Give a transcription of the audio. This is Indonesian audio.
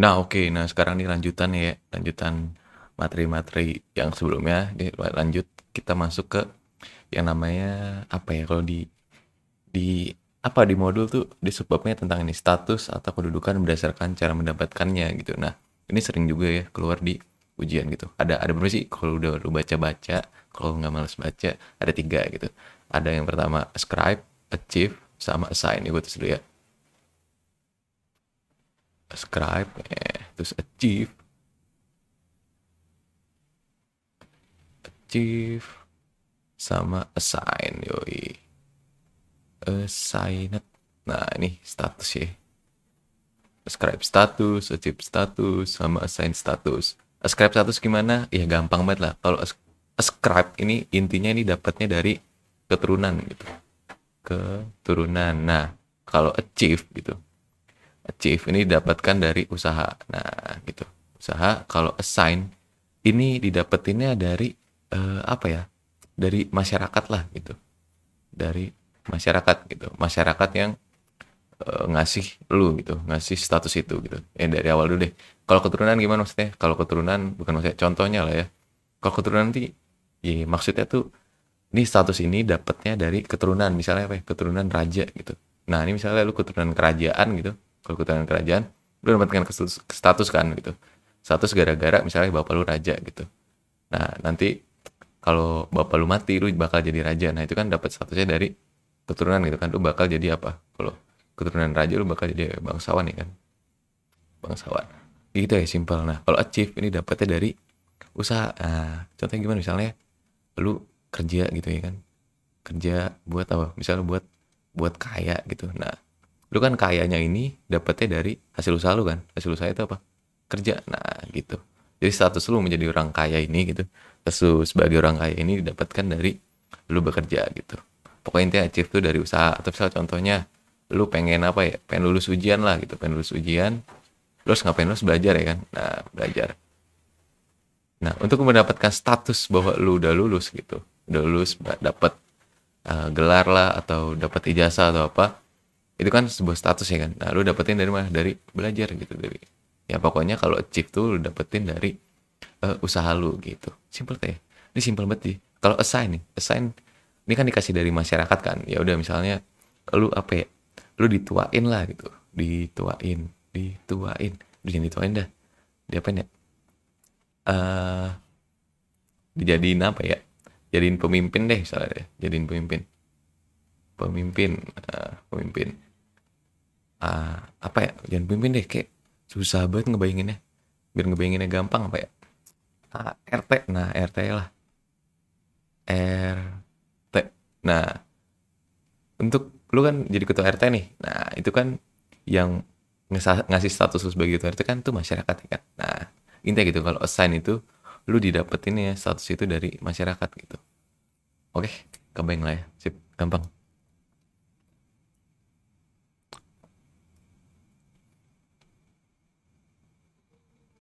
Nah, oke. Nah, sekarang ini lanjutan ya, lanjutan materi-materi yang sebelumnya. lanjut kita masuk ke yang namanya apa ya? Kalau di di apa di modul tuh di sebabnya tentang ini status atau kedudukan berdasarkan cara mendapatkannya gitu. Nah, ini sering juga ya keluar di ujian gitu. Ada ada berapa sih kalau udah lu baca-baca, kalau nggak males baca, ada tiga gitu. Ada yang pertama ascribe, achieve, sama assign. Ibu dulu ya subscribe eh, terus achieve achieve sama assign yoi assigned nah ini status ya subscribe status achieve status sama assign status subscribe status gimana ya gampang banget lah kalau subscribe ini intinya ini dapatnya dari keturunan gitu keturunan nah kalau achieve gitu achieve ini didapatkan dari usaha nah gitu usaha kalau assign ini didapetinnya dari eh, apa ya dari masyarakat lah gitu dari masyarakat gitu masyarakat yang eh, ngasih lu gitu ngasih status itu gitu Eh dari awal dulu deh kalau keturunan gimana maksudnya kalau keturunan bukan maksudnya contohnya lah ya kalau keturunan nanti ya maksudnya tuh ini status ini dapatnya dari keturunan misalnya apa ya keturunan raja gitu nah ini misalnya lu keturunan kerajaan gitu kalau kesultanan kerajaan lu mendapatkan status kan gitu status gara-gara misalnya bapak lu raja gitu nah nanti kalau bapak lu mati lu bakal jadi raja nah itu kan dapat statusnya dari keturunan gitu kan lu bakal jadi apa kalau keturunan raja lu bakal jadi bangsawan ya kan bangsawan gitu ya simpel nah kalau achieve ini dapatnya dari usaha nah, contohnya gimana misalnya lu kerja gitu ya kan kerja buat apa misalnya buat buat kaya gitu nah lu kan kayanya ini dapetnya dari hasil usaha lu kan hasil usaha itu apa kerja nah gitu jadi status lu menjadi orang kaya ini gitu terus sebagai orang kaya ini didapatkan dari lu bekerja gitu pokoknya intinya achieve tuh dari usaha atau misal contohnya lu pengen apa ya pengen lulus ujian lah gitu pengen lulus ujian lu harus ngapain lu belajar ya kan nah belajar nah untuk mendapatkan status bahwa lu udah lulus gitu udah lulus dapat uh, eh, gelar lah atau dapat ijazah atau apa itu kan sebuah status ya kan nah lu dapetin dari mana dari belajar gitu dari ya pokoknya kalau chip tuh lu dapetin dari uh, usaha lu gitu simple kayak ini simple banget sih kalau assign nih assign ini kan dikasih dari masyarakat kan ya udah misalnya lu apa ya lu dituain lah gitu dituain dituain udah dituain dah diapain ya uh, dijadiin apa ya jadiin pemimpin deh misalnya deh jadiin pemimpin pemimpin uh, pemimpin uh, apa ya jangan pimpin deh kayak susah banget ngebayanginnya biar ngebayanginnya gampang apa ya uh, ah, RT nah RT lah RT nah untuk lu kan jadi ketua RT nih nah itu kan yang ngasih status lu sebagai ketua RT kan tuh masyarakat ya kan nah intinya gitu kalau assign itu lu didapetin ya status itu dari masyarakat gitu oke okay, kebayang lah ya sip gampang